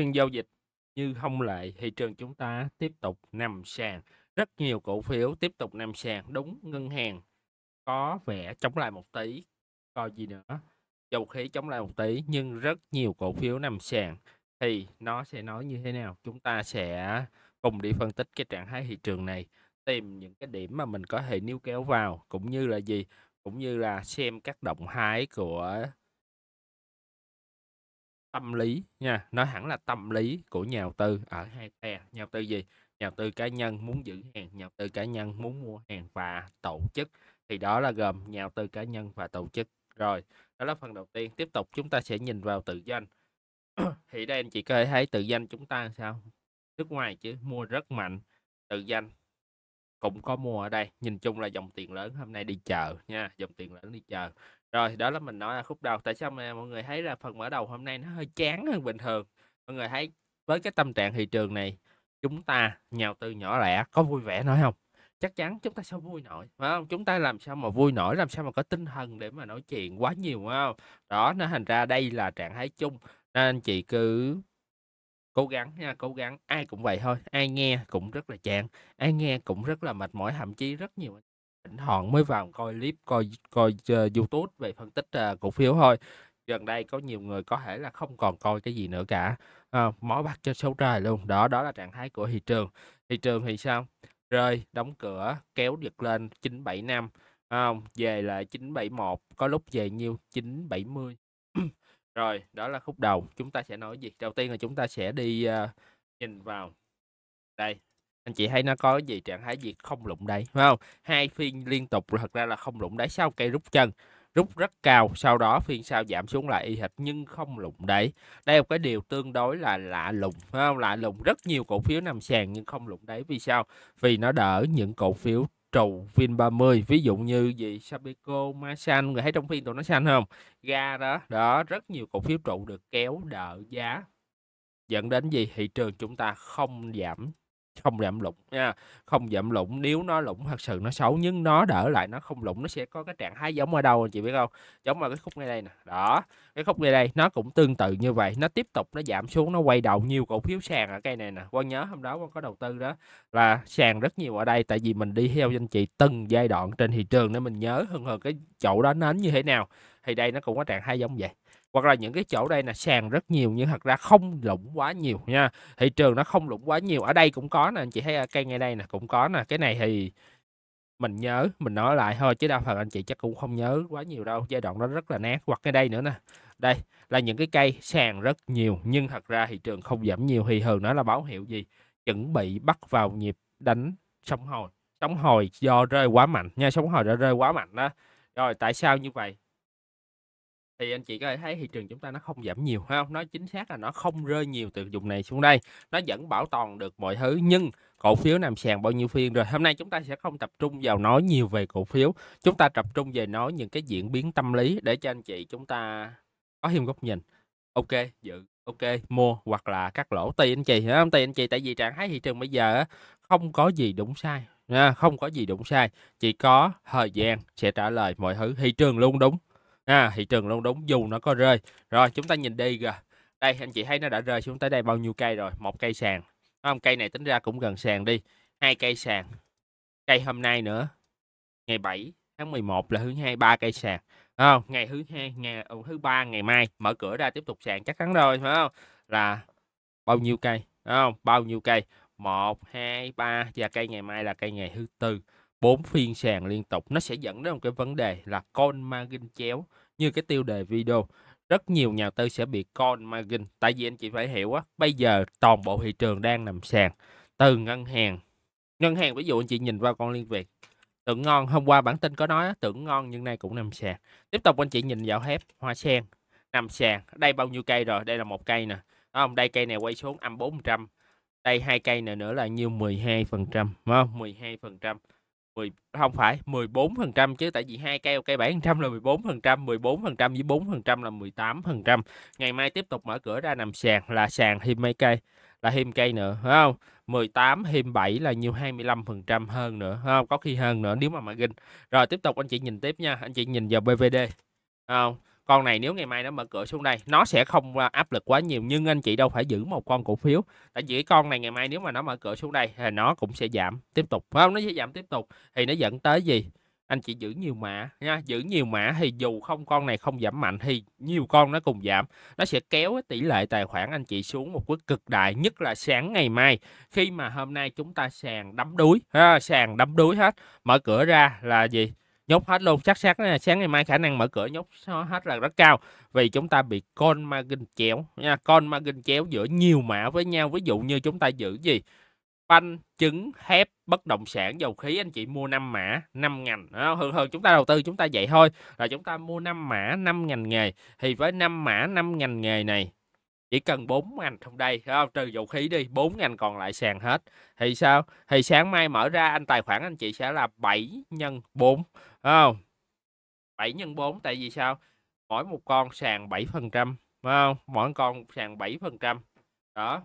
phiên giao dịch như không lệ thị trường chúng ta tiếp tục nằm sàn rất nhiều cổ phiếu tiếp tục nằm sàn đúng ngân hàng có vẻ chống lại một tí coi gì nữa dầu khí chống lại một tí nhưng rất nhiều cổ phiếu nằm sàn thì nó sẽ nói như thế nào chúng ta sẽ cùng đi phân tích cái trạng thái thị trường này tìm những cái điểm mà mình có thể níu kéo vào cũng như là gì cũng như là xem các động thái của tâm lý nha nó hẳn là tâm lý của nhà đầu tư ở hai phe nhà đầu tư gì nhà đầu tư cá nhân muốn giữ hàng nhà đầu tư cá nhân muốn mua hàng và tổ chức thì đó là gồm nhà đầu tư cá nhân và tổ chức rồi đó là phần đầu tiên tiếp tục chúng ta sẽ nhìn vào tự doanh thì đây anh chị có thể thấy tự doanh chúng ta sao nước ngoài chứ mua rất mạnh tự doanh cũng có mua ở đây nhìn chung là dòng tiền lớn hôm nay đi chợ nha dòng tiền lớn đi chợ rồi, đó là mình nói là khúc đầu, tại sao mà mọi người thấy là phần mở đầu hôm nay nó hơi chán hơn bình thường? Mọi người thấy với cái tâm trạng thị trường này, chúng ta nhào từ nhỏ lẻ có vui vẻ nói không? Chắc chắn chúng ta sẽ vui nổi, phải không? Chúng ta làm sao mà vui nổi, làm sao mà có tinh thần để mà nói chuyện quá nhiều phải không? Đó, nó thành ra đây là trạng thái chung. Nên anh chị cứ cố gắng nha cố gắng ai cũng vậy thôi ai nghe cũng rất là chán ai nghe cũng rất là mệt mỏi thậm chí rất nhiều thỉnh thoảng mới vào coi clip coi coi uh, YouTube về phân tích uh, cổ phiếu thôi gần đây có nhiều người có thể là không còn coi cái gì nữa cả à, mó bắt cho xấu trời luôn đó đó là trạng thái của thị trường thị trường thì sao rơi đóng cửa kéo giật lên 975 không à, về là 971 có lúc về nhiêu 970 rồi đó là khúc đầu chúng ta sẽ nói gì đầu tiên là chúng ta sẽ đi uh, nhìn vào đây anh chị thấy nó có gì trạng thái gì không lụng đáy phải không hai phiên liên tục thật ra là không lụng đáy sau cây rút chân rút rất cao sau đó phiên sau giảm xuống lại y hệt nhưng không lụng đáy đây là một cái điều tương đối là lạ lùng phải không lạ lùng rất nhiều cổ phiếu nằm sàn nhưng không lụng đáy vì sao vì nó đỡ những cổ phiếu trụ Vin 30 ví dụ như gì Sabeco, Masan người thấy trong phiên tụi nó xanh không ga đó đó rất nhiều cổ phiếu trụ được kéo đỡ giá dẫn đến gì thị trường chúng ta không giảm không giảm lụng nha không giảm lụng nếu nó lụng thật sự nó xấu nhưng nó đỡ lại nó không lụng nó sẽ có cái trạng thái giống ở đâu chị biết không giống ở cái khúc ngay đây nè đó cái khúc ngay đây nó cũng tương tự như vậy nó tiếp tục nó giảm xuống nó quay đầu nhiều cổ phiếu sàn ở cây này nè quan nhớ hôm đó quan có đầu tư đó là sàn rất nhiều ở đây tại vì mình đi theo anh chị từng giai đoạn trên thị trường để mình nhớ hơn hơn cái chỗ đó nến như thế nào thì đây nó cũng có trạng thái giống vậy hoặc là những cái chỗ đây là sàn rất nhiều nhưng thật ra không lũng quá nhiều nha thị trường nó không lũng quá nhiều ở đây cũng có nè anh chị thấy à, cây ngay đây nè cũng có nè cái này thì mình nhớ mình nói lại thôi chứ đa phần anh chị chắc cũng không nhớ quá nhiều đâu giai đoạn đó rất là nát hoặc cái đây nữa nè đây là những cái cây sàn rất nhiều nhưng thật ra thị trường không giảm nhiều thì thường nó là báo hiệu gì chuẩn bị bắt vào nhịp đánh sóng hồi sóng hồi do rơi quá mạnh nha sóng hồi đã rơi quá mạnh đó rồi tại sao như vậy thì anh chị có thể thấy thị trường chúng ta nó không giảm nhiều ha nó chính xác là nó không rơi nhiều từ vùng này xuống đây nó vẫn bảo toàn được mọi thứ nhưng cổ phiếu nằm sàn bao nhiêu phiên rồi hôm nay chúng ta sẽ không tập trung vào nói nhiều về cổ phiếu chúng ta tập trung về nói những cái diễn biến tâm lý để cho anh chị chúng ta có thêm góc nhìn ok dự ok mua hoặc là cắt lỗ tùy anh chị không tùy anh chị tại vì trạng thái thị trường bây giờ không có gì đúng sai không có gì đúng sai chỉ có thời gian sẽ trả lời mọi thứ thị trường luôn đúng ha thị trường luôn đúng dù nó có rơi rồi chúng ta nhìn đi kìa đây anh chị thấy nó đã rơi xuống tới đây bao nhiêu cây rồi một cây sàn không cây này tính ra cũng gần sàn đi hai cây sàn cây hôm nay nữa ngày 7 tháng 11 là thứ hai ba cây sàn không ngày thứ hai ngày ờ, thứ ba ngày mai mở cửa ra tiếp tục sàn chắc chắn rồi phải không là bao nhiêu cây không bao nhiêu cây một hai ba và cây ngày mai là cây ngày thứ tư bốn phiên sàn liên tục nó sẽ dẫn đến một cái vấn đề là con margin chéo như cái tiêu đề video rất nhiều nhà tư sẽ bị con margin tại vì anh chị phải hiểu á bây giờ toàn bộ thị trường đang nằm sàn từ ngân hàng ngân hàng ví dụ anh chị nhìn vào con liên việt tưởng ngon hôm qua bản tin có nói tưởng ngon nhưng nay cũng nằm sàn tiếp tục anh chị nhìn vào thép hoa sen nằm sàn đây bao nhiêu cây rồi đây là một cây nè Đúng không đây cây này quay xuống âm 400 đây hai cây này nữa là nhiêu 12 phần trăm 12 phần trăm 10 không phải 14% chứ tại vì hai cây một cây 7% là 14%, 14% với 4% là 18%. Ngày mai tiếp tục mở cửa ra nằm sàn là sàn thêm mấy cây là thêm cây nữa phải không? 18 thêm 7 là nhiêu 25% hơn nữa không? Có khi hơn nữa nếu mà mà margin. Rồi tiếp tục anh chị nhìn tiếp nha, anh chị nhìn vào BVD. Không? con này nếu ngày mai nó mở cửa xuống đây nó sẽ không áp lực quá nhiều nhưng anh chị đâu phải giữ một con cổ phiếu tại vì con này ngày mai nếu mà nó mở cửa xuống đây thì nó cũng sẽ giảm tiếp tục phải không nó sẽ giảm tiếp tục thì nó dẫn tới gì anh chị giữ nhiều mã nha giữ nhiều mã thì dù không con này không giảm mạnh thì nhiều con nó cùng giảm nó sẽ kéo tỷ lệ tài khoản anh chị xuống một mức cực đại nhất là sáng ngày mai khi mà hôm nay chúng ta sàn đắm đuối ha, sàn đắm đuối hết mở cửa ra là gì nhốt hết luôn chắc sáng sáng ngày mai khả năng mở cửa nhốt hết là rất cao vì chúng ta bị con margin chéo nha con margin chéo giữa nhiều mã với nhau ví dụ như chúng ta giữ gì banh trứng thép bất động sản dầu khí anh chị mua 5 mã 5 ngành hơn hơn chúng ta đầu tư chúng ta vậy thôi là chúng ta mua 5 mã 5 ngành nghề thì với 5 mã 5 ngành nghề này chỉ cần 4 ngành trong đây không? trừ dầu khí đi 4 ngành còn lại sàn hết thì sao thì sáng mai mở ra anh tài khoản anh chị sẽ là 7 nhân 4 không? 7 nhân 4 tại vì sao? Mỗi một con sàn 7%, phải không? Mỗi con sàn 7%. Đó.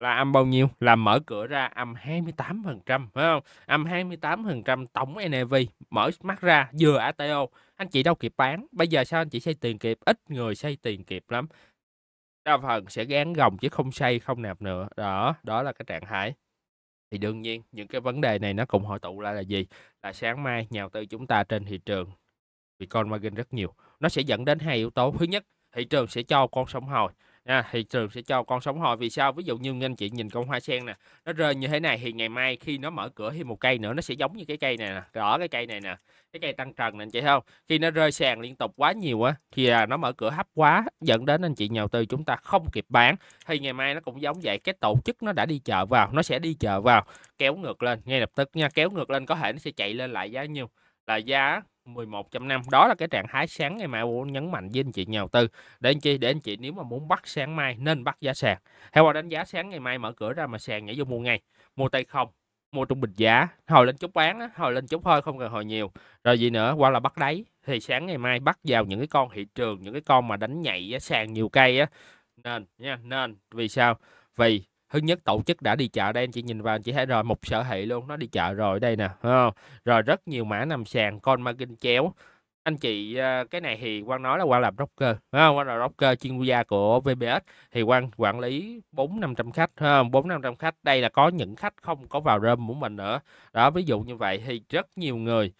Là âm bao nhiêu? Là mở cửa ra âm 28%, phải không? Âm 28% tổng NAV mở mắt ra vừa ATO. Anh chị đâu kịp bán, bây giờ sao anh chị xây tiền kịp? Ít người xây tiền kịp lắm. Đa phần sẽ gán gồng chứ không xây không nạp nữa. Đó, đó là cái trạng thái thì đương nhiên những cái vấn đề này nó cũng hội tụ lại là gì là sáng mai nhà đầu tư chúng ta trên thị trường bị con margin rất nhiều nó sẽ dẫn đến hai yếu tố thứ nhất thị trường sẽ cho con sông hồi À, thì trường sẽ cho con sống hồi vì sao ví dụ như anh chị nhìn con hoa sen nè nó rơi như thế này thì ngày mai khi nó mở cửa thêm một cây nữa nó sẽ giống như cái cây này nè rõ cái cây này nè cái cây tăng trần nè anh chị không khi nó rơi sàn liên tục quá nhiều á thì à, nó mở cửa hấp quá dẫn đến anh chị nhà đầu tư chúng ta không kịp bán thì ngày mai nó cũng giống vậy cái tổ chức nó đã đi chợ vào nó sẽ đi chợ vào kéo ngược lên ngay lập tức nha kéo ngược lên có thể nó sẽ chạy lên lại giá nhiêu là giá 11.5 đó là cái trạng thái sáng ngày mai muốn nhấn mạnh với anh chị nhà đầu tư để anh chị để anh chị nếu mà muốn bắt sáng mai nên bắt giá sàn theo vào đánh giá sáng ngày mai mở cửa ra mà sàn nhảy vô mua ngay mua tay không mua trung bình giá hồi lên chút bán đó, hồi lên chút hơi không cần hồi nhiều rồi gì nữa qua là bắt đáy thì sáng ngày mai bắt vào những cái con thị trường những cái con mà đánh nhạy sàn nhiều cây á nên nha nên vì sao vì thứ nhất tổ chức đã đi chợ đây anh chị nhìn vào chỉ thấy rồi một sở hệ luôn nó đi chợ rồi đây nè không? rồi rất nhiều mã nằm sàn con margin chéo anh chị ờ, cái này thì quang nói là quang làm broker không quang là broker chuyên gia của vbs thì quang quản lý bốn năm trăm khách bốn năm trăm khách đây là có những khách không có vào rơm của mình nữa đó ví dụ như vậy thì rất nhiều người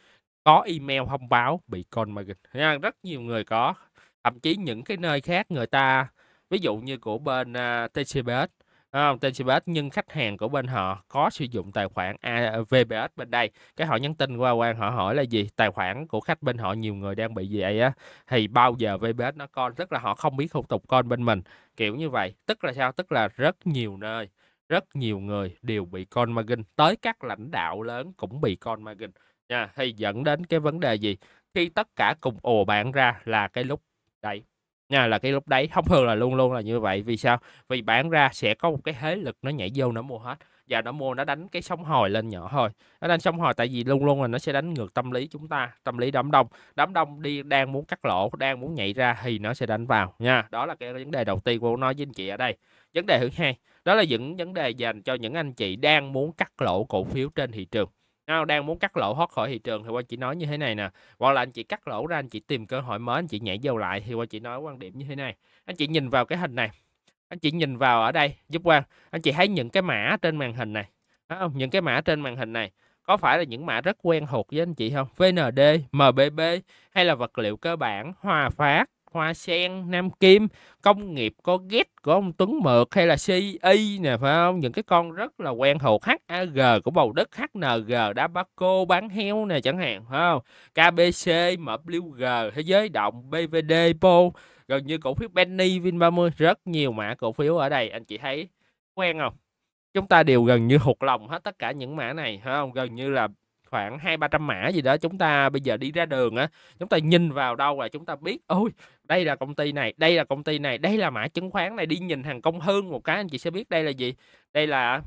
có email thông báo bị con margin rất nhiều người có thậm chí những cái nơi khác người ta ví dụ như của bên uh, ờ, TCBS không tên CBS nhưng khách hàng của bên họ có sử dụng tài khoản ờ, VBS bên đây cái họ nhắn tin qua quan họ hỏi là gì tài khoản của khách bên họ nhiều người đang bị gì vậy á thì bao giờ VBS nó con rất là họ không biết thủ tục con bên mình kiểu như vậy tức là sao tức là rất nhiều nơi rất nhiều người đều bị con margin tới các lãnh đạo lớn cũng bị con margin nha thì dẫn đến cái vấn đề gì khi tất cả cùng ồ bạn ra là cái lúc đấy nha là cái lúc đấy thông thường là luôn luôn là như vậy vì sao vì bán ra sẽ có một cái thế lực nó nhảy vô nó mua hết và nó mua nó đánh cái sóng hồi lên nhỏ thôi nó đánh sóng hồi tại vì luôn luôn là nó sẽ đánh ngược tâm lý chúng ta tâm lý đám đông đám đông đi đang muốn cắt lỗ đang muốn nhảy ra thì nó sẽ đánh vào nha đó là cái vấn đề đầu tiên của nói với anh chị ở đây vấn đề thứ hai đó là những vấn đề dành cho những anh chị đang muốn cắt lỗ cổ phiếu trên thị trường nào đang muốn cắt lỗ thoát khỏi thị trường thì qua chỉ nói như thế này nè hoặc là anh chị cắt lỗ ra anh chị tìm cơ hội mới anh chị nhảy vô lại thì qua chỉ nói quan điểm như thế này anh chị nhìn vào cái hình này anh chị nhìn vào ở đây giúp quan anh chị thấy những cái mã trên màn hình này đó không những cái mã trên màn hình này có phải là những mã rất quen thuộc với anh chị không VND MBB hay là vật liệu cơ bản Hòa Phát hoa sen nam kim công nghiệp có ghét của ông tuấn mượt hay là ci nè phải không những cái con rất là quen thuộc hag của bầu đất hng đá bá cô bán heo nè chẳng hạn phải không kbc mwg thế giới động bvd po gần như cổ phiếu Benny vin 30 rất nhiều mã cổ phiếu ở đây anh chị thấy quen không chúng ta đều gần như hụt lòng hết tất cả những mã này phải không gần như là khoảng hai ba trăm mã gì đó chúng ta bây giờ đi ra đường á chúng ta nhìn vào đâu là chúng ta biết ôi đây là công ty này đây là công ty này đây là mã chứng khoán này đi nhìn hàng công hơn một cái anh chị sẽ biết đây là gì đây là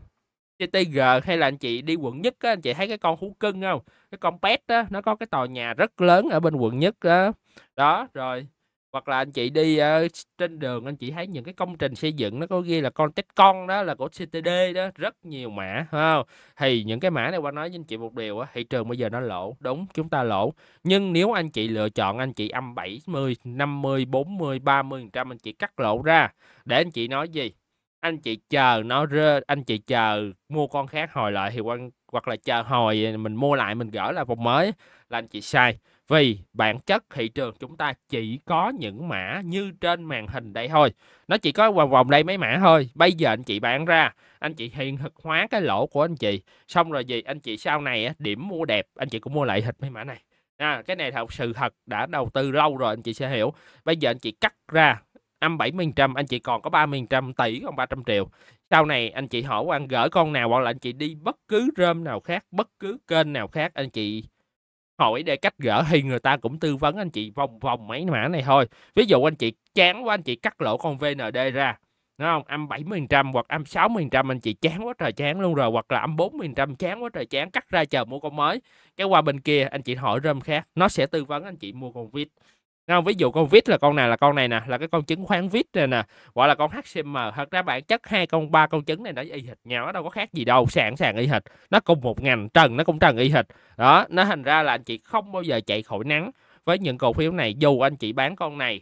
CTG hay là anh chị đi quận nhất á, anh chị thấy cái con thú cưng không cái con pet á nó có cái tòa nhà rất lớn ở bên quận nhất đó, đó rồi hoặc là anh chị đi uh, trên đường anh chị thấy những cái công trình xây dựng nó có ghi là con tết con đó là của CTD đó rất nhiều mã không thì những cái mã này qua nói với anh chị một điều á thị trường bây giờ nó lỗ đúng chúng ta lỗ nhưng nếu anh chị lựa chọn anh chị âm 70 50 40 30 trăm anh chị cắt lỗ ra để anh chị nói gì anh chị chờ nó rơ anh chị chờ mua con khác hồi lại thì quan hoặc là chờ hồi mình mua lại mình gỡ lại vòng mới là anh chị sai vì bản chất thị trường chúng ta chỉ có những mã như trên màn hình đây thôi nó chỉ có vòng vòng đây mấy mã thôi bây giờ anh chị bán ra anh chị hiện thực hóa cái lỗ của anh chị xong rồi gì anh chị sau này điểm mua đẹp anh chị cũng mua lại thịt mấy mã này à, cái này thật sự thật đã đầu tư lâu rồi anh chị sẽ hiểu bây giờ anh chị cắt ra âm 70% anh chị còn có 30% tỷ còn 300 triệu sau này anh chị hỏi anh gửi con nào hoặc là anh chị đi bất cứ rơm nào khác bất cứ kênh nào khác anh chị hỏi để cách gỡ thì người ta cũng tư vấn anh chị vòng vòng mấy mã này thôi ví dụ anh chị chán quá anh chị cắt lỗ con VND ra đúng không âm 70% hoặc âm 60% anh chị chán quá trời chán luôn rồi hoặc là âm 40% chán quá trời chán cắt ra chờ mua con mới cái qua bên kia anh chị hỏi rơm khác nó sẽ tư vấn anh chị mua con Vip không? ví dụ con vít là con này là con này nè là cái con chứng khoán vít này nè gọi là con HCM thật ra bản chất hai con ba con chứng này nó y hệt nhau nó đâu có khác gì đâu sàn sàn y hệt nó cùng một ngành trần nó cũng trần y hệt đó nó thành ra là anh chị không bao giờ chạy khỏi nắng với những cổ phiếu này dù anh chị bán con này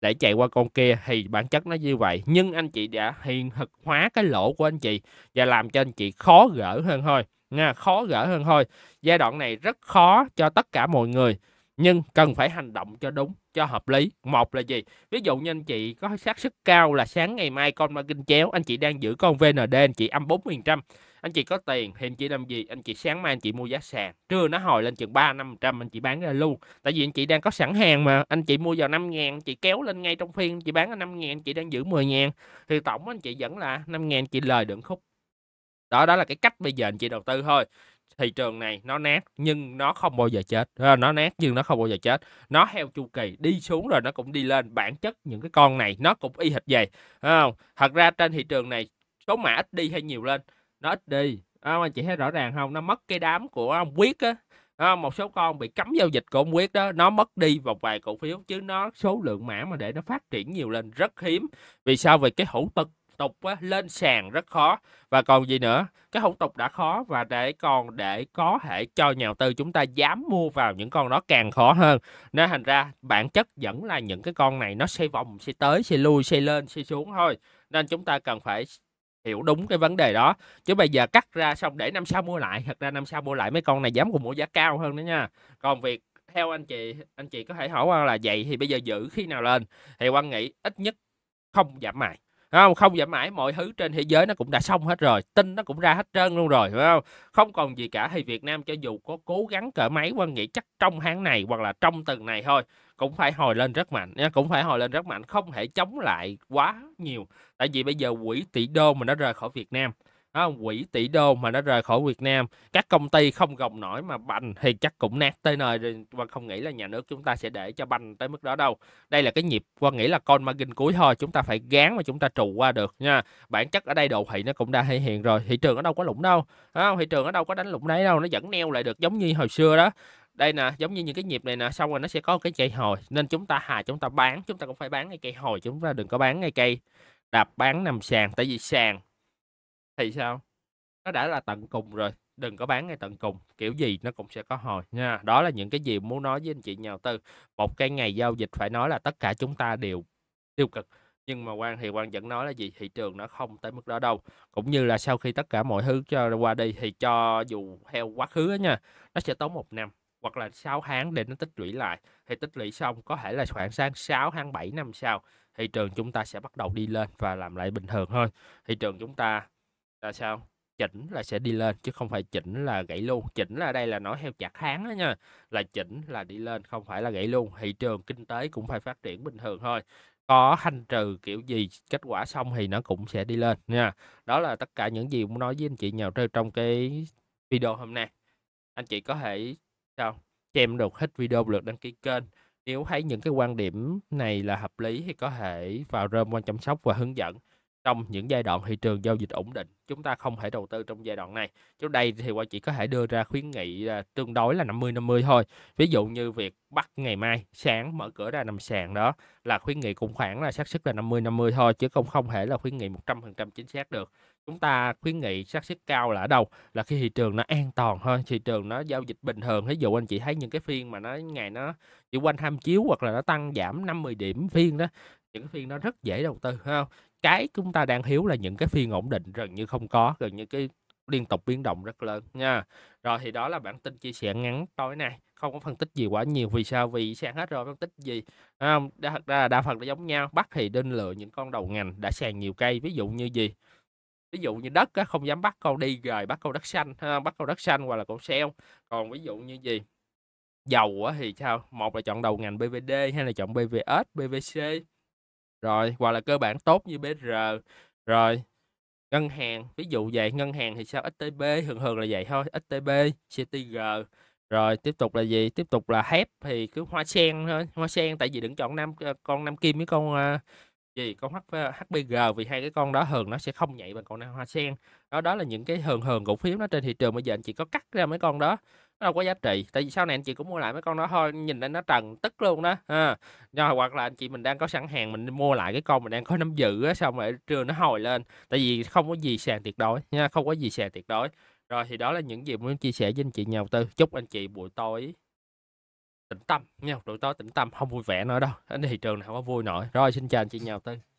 để chạy qua con kia thì bản chất nó như vậy nhưng anh chị đã hiện thực hóa cái lỗ của anh chị và làm cho anh chị khó gỡ hơn thôi nha khó gỡ hơn thôi giai đoạn này rất khó cho tất cả mọi người nhưng cần phải hành động cho đúng cho hợp lý một là gì ví dụ như anh chị có xác sức cao là sáng ngày mai con ma kinh chéo anh chị đang giữ con VND anh chị âm bốn trăm anh chị có tiền thì anh chị làm gì anh chị sáng mai anh chị mua giá sàn trưa nó hồi lên chừng ba năm trăm anh chị bán ra luôn tại vì anh chị đang có sẵn hàng mà anh chị mua vào năm ngàn chị kéo lên ngay trong phiên anh chị bán ở năm ngàn anh chị đang giữ mười ngàn thì tổng anh chị vẫn là năm ngàn chị lời đựng khúc đó đó là cái cách bây giờ anh chị đầu tư thôi thị trường này nó nát nhưng nó không bao giờ chết ờ, nó nát nhưng nó không bao giờ chết nó theo chu kỳ đi xuống rồi nó cũng đi lên bản chất những cái con này nó cũng y hệt vậy không thật ra trên thị trường này số mã ít đi hay nhiều lên nó ít đi không ờ, anh chị thấy rõ ràng không nó mất cái đám của ông quyết á À, một số con bị cấm giao dịch của ông quyết đó nó mất đi một vài cổ phiếu chứ nó số lượng mã mà để nó phát triển nhiều lên rất hiếm vì sao về cái hữu tật tục á, lên sàn rất khó và còn gì nữa cái hỗn tục đã khó và để còn để có thể cho nhà đầu tư chúng ta dám mua vào những con đó càng khó hơn nên thành ra bản chất vẫn là những cái con này nó xoay vòng xoay tới xoay lui xoay lên xoay xuống thôi nên chúng ta cần phải hiểu đúng cái vấn đề đó chứ bây giờ cắt ra xong để năm sau mua lại thật ra năm sau mua lại mấy con này dám cùng mua giá cao hơn nữa nha còn việc theo anh chị anh chị có thể hỏi qua là vậy thì bây giờ giữ khi nào lên thì quan nghĩ ít nhất không giảm mại không không giảm mãi mọi thứ trên thế giới nó cũng đã xong hết rồi tin nó cũng ra hết trơn luôn rồi phải không không còn gì cả thì Việt Nam cho dù có cố gắng cỡ máy quan nghĩ chắc trong tháng này hoặc là trong tuần này thôi cũng phải hồi lên rất mạnh nha cũng phải hồi lên rất mạnh không thể chống lại quá nhiều tại vì bây giờ quỹ tỷ đô mà nó rời khỏi Việt Nam quỷ tỷ đô mà nó rời khỏi Việt Nam các công ty không gồng nổi mà bành thì chắc cũng nát tới nơi rồi. và không nghĩ là nhà nước chúng ta sẽ để cho bành tới mức đó đâu đây là cái nhịp qua nghĩ là con margin cuối thôi chúng ta phải gán mà chúng ta trụ qua được nha bản chất ở đây đồ thị nó cũng đã thể hiện rồi thị trường ở đâu có lũng đâu không? thị trường ở đâu có đánh lũng đấy đâu nó vẫn neo lại được giống như hồi xưa đó đây nè giống như những cái nhịp này nè xong rồi nó sẽ có cái cây hồi nên chúng ta hà chúng ta bán chúng ta cũng phải bán ngay cây hồi chúng ta đừng có bán ngay cây đạp bán nằm sàn tại vì sàn thì sao nó đã là tận cùng rồi đừng có bán ngay tận cùng kiểu gì nó cũng sẽ có hồi nha đó là những cái gì muốn nói với anh chị nhà đầu tư một cái ngày giao dịch phải nói là tất cả chúng ta đều tiêu cực nhưng mà quan thì quan vẫn nói là gì thị trường nó không tới mức đó đâu cũng như là sau khi tất cả mọi thứ cho qua đi thì cho dù theo quá khứ nha nó sẽ tốn một năm hoặc là 6 tháng để nó tích lũy lại thì tích lũy xong có thể là khoảng sang 6 tháng 7 năm sau thị trường chúng ta sẽ bắt đầu đi lên và làm lại bình thường hơn thị trường chúng ta là sao chỉnh là sẽ đi lên chứ không phải chỉnh là gãy luôn chỉnh là đây là nói theo chặt hán đó nha là chỉnh là đi lên không phải là gãy luôn thị trường kinh tế cũng phải phát triển bình thường thôi có thanh trừ kiểu gì kết quả xong thì nó cũng sẽ đi lên nha đó là tất cả những gì muốn nói với anh chị nhào rơi trong cái video hôm nay anh chị có thể sao xem được hết video lượt đăng ký kênh nếu thấy những cái quan điểm này là hợp lý thì có thể vào room quan chăm sóc và hướng dẫn trong những giai đoạn thị trường giao dịch ổn định chúng ta không thể đầu tư trong giai đoạn này trước đây thì qua chỉ có thể đưa ra khuyến nghị tương đối là 50 50 thôi ví dụ như việc bắt ngày mai sáng mở cửa ra nằm sàn đó là khuyến nghị cũng khoảng là xác suất là 50 50 thôi chứ không không thể là khuyến nghị 100% chính xác được chúng ta khuyến nghị xác suất cao là ở đâu là khi thị trường nó an toàn hơn thị trường nó giao dịch bình thường ví dụ anh chị thấy những cái phiên mà nó ngày nó chỉ quanh tham chiếu hoặc là nó tăng giảm 50 điểm phiên đó những phiên nó rất dễ đầu tư phải không cái chúng ta đang thiếu là những cái phiên ổn định gần như không có gần như cái liên tục biến động rất lớn nha rồi thì đó là bản tin chia sẻ ngắn tối nay không có phân tích gì quá nhiều vì sao vì sang hết rồi phân tích gì à, thật ra là đa phần là giống nhau bắt thì nên lựa những con đầu ngành đã sàn nhiều cây ví dụ như gì ví dụ như đất á, không dám bắt câu đi rồi bắt câu đất xanh ha, bắt câu đất xanh hoặc là câu seo còn ví dụ như gì dầu á, thì sao một là chọn đầu ngành BVD hay là chọn BVS BVC rồi hoặc là cơ bản tốt như BR rồi ngân hàng ví dụ vậy ngân hàng thì sao STB thường thường là vậy thôi STB CTG rồi tiếp tục là gì tiếp tục là hép e thì cứ hoa sen thôi hoa sen tại vì đừng chọn nam ờ, con nam kim với con uh, gì con HBG ờ, vì hai cái con đó thường nó sẽ không nhảy bằng con hoa sen đó đó là những cái thường thường cổ phiếu nó trên thị trường bây giờ anh chỉ có cắt ra mấy con đó nó đâu có giá trị tại vì sau này anh chị cũng mua lại mấy con đó thôi nhìn lên nó trần tức luôn đó ha rồi hoặc là anh chị mình đang có sẵn hàng mình mua lại cái con mình đang có nắm giữ á xong rồi trường nó hồi lên tại vì không có gì sàn tuyệt đối nha không có gì sàn tuyệt đối rồi thì đó là những gì muốn chia sẻ với anh chị nhà đầu tư chúc anh chị buổi tối tĩnh tâm nha buổi tối tĩnh tâm không vui vẻ nữa đâu đến thị trường nào có vui nổi rồi xin chào anh chị nhà đầu tư